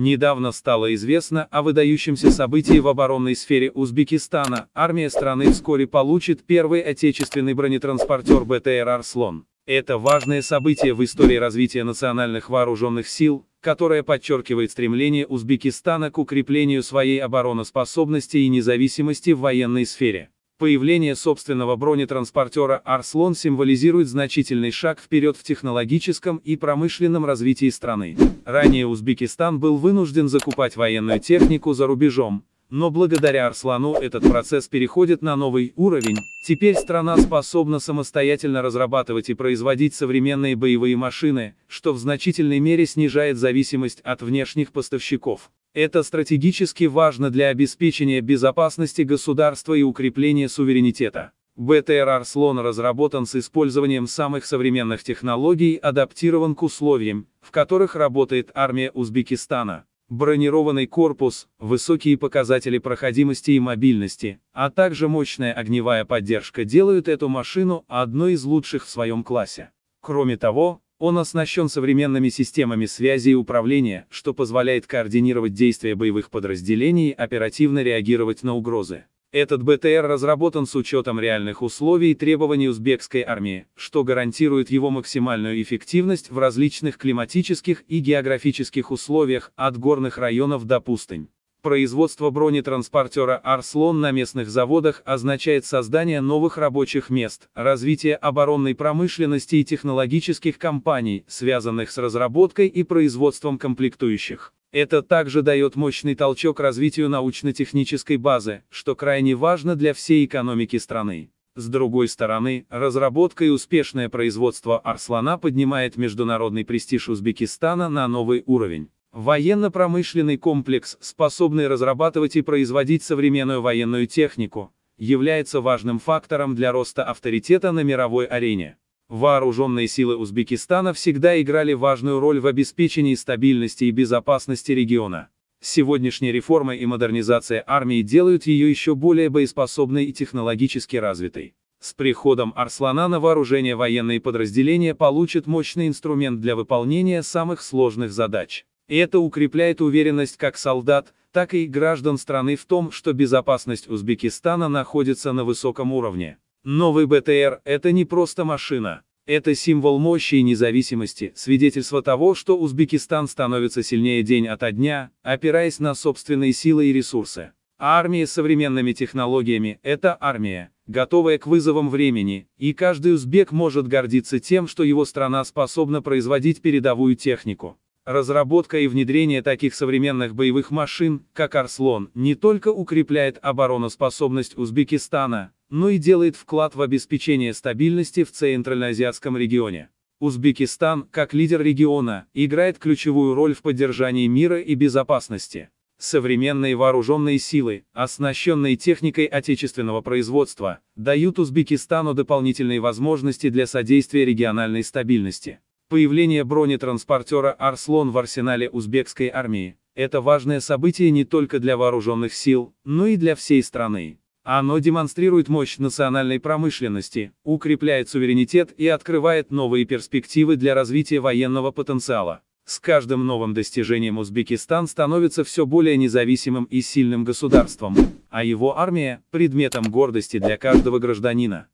Недавно стало известно о выдающемся событии в оборонной сфере Узбекистана. Армия страны вскоре получит первый отечественный бронетранспортер БТР «Арслон». Это важное событие в истории развития национальных вооруженных сил, которое подчеркивает стремление Узбекистана к укреплению своей обороноспособности и независимости в военной сфере. Появление собственного бронетранспортера «Арслон» символизирует значительный шаг вперед в технологическом и промышленном развитии страны. Ранее Узбекистан был вынужден закупать военную технику за рубежом, но благодаря Арслану этот процесс переходит на новый уровень. Теперь страна способна самостоятельно разрабатывать и производить современные боевые машины, что в значительной мере снижает зависимость от внешних поставщиков. Это стратегически важно для обеспечения безопасности государства и укрепления суверенитета. БТР «Арслон» разработан с использованием самых современных технологий, адаптирован к условиям, в которых работает армия Узбекистана. Бронированный корпус, высокие показатели проходимости и мобильности, а также мощная огневая поддержка делают эту машину одной из лучших в своем классе. Кроме того, он оснащен современными системами связи и управления, что позволяет координировать действия боевых подразделений и оперативно реагировать на угрозы. Этот БТР разработан с учетом реальных условий и требований узбекской армии, что гарантирует его максимальную эффективность в различных климатических и географических условиях, от горных районов до пустынь. Производство бронетранспортера «Арслон» на местных заводах означает создание новых рабочих мест, развитие оборонной промышленности и технологических компаний, связанных с разработкой и производством комплектующих. Это также дает мощный толчок развитию научно-технической базы, что крайне важно для всей экономики страны. С другой стороны, разработка и успешное производство «Арслана» поднимает международный престиж Узбекистана на новый уровень. Военно-промышленный комплекс, способный разрабатывать и производить современную военную технику, является важным фактором для роста авторитета на мировой арене. Вооруженные силы Узбекистана всегда играли важную роль в обеспечении стабильности и безопасности региона. Сегодняшние реформы и модернизация армии делают ее еще более боеспособной и технологически развитой. С приходом Арслана на вооружение военные подразделения получат мощный инструмент для выполнения самых сложных задач. И это укрепляет уверенность как солдат, так и граждан страны в том, что безопасность Узбекистана находится на высоком уровне. Новый БТР – это не просто машина. Это символ мощи и независимости, свидетельство того, что Узбекистан становится сильнее день ото дня, опираясь на собственные силы и ресурсы. А армия с современными технологиями – это армия, готовая к вызовам времени, и каждый узбек может гордиться тем, что его страна способна производить передовую технику. Разработка и внедрение таких современных боевых машин, как «Арслон», не только укрепляет обороноспособность Узбекистана, но и делает вклад в обеспечение стабильности в Центральноазиатском регионе. Узбекистан, как лидер региона, играет ключевую роль в поддержании мира и безопасности. Современные вооруженные силы, оснащенные техникой отечественного производства, дают Узбекистану дополнительные возможности для содействия региональной стабильности. Появление бронетранспортера «Арслон» в арсенале узбекской армии – это важное событие не только для вооруженных сил, но и для всей страны. Оно демонстрирует мощь национальной промышленности, укрепляет суверенитет и открывает новые перспективы для развития военного потенциала. С каждым новым достижением Узбекистан становится все более независимым и сильным государством, а его армия – предметом гордости для каждого гражданина.